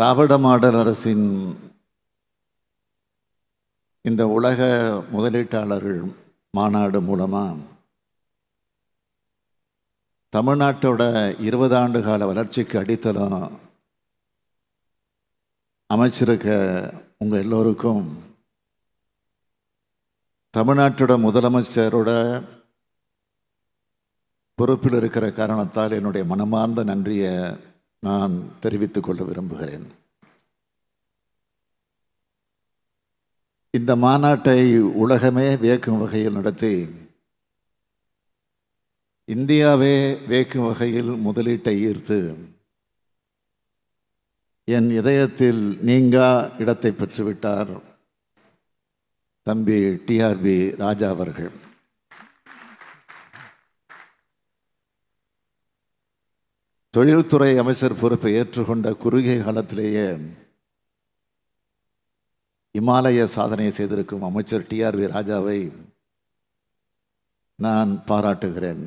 திராவிட model அரசின் இந்த உலக முதலீட்டாளர்கள் மாநாடு மூலமாக தமிழ்நாட்டோட இருபது ஆண்டு கால வளர்ச்சிக்கு அடித்தளம் அமைச்சிருக்க உங்கள் எல்லோருக்கும் தமிழ்நாட்டோட முதலமைச்சரோட பொறுப்பில் இருக்கிற காரணத்தால் என்னுடைய மனமார்ந்த நன்றியை நான் தெரிவித்துக் கொள்ள விரும்புகிறேன் இந்த மாநாட்டை உலகமே வியக்கும் வகையில் நடத்தி இந்தியாவே வியக்கும் வகையில் முதலீட்டை ஈர்த்து என் இதயத்தில் நீங்கா இடத்தை பெற்றுவிட்டார் தம்பி டிஆர்பி ராஜா அவர்கள் தொழில்துறை அமைச்சர் பொறுப்பை ஏற்றுக்கொண்ட குறுகிய காலத்திலேயே இமாலய சாதனையை செய்திருக்கும் அமைச்சர் டிஆர்வி ராஜாவை நான் பாராட்டுகிறேன்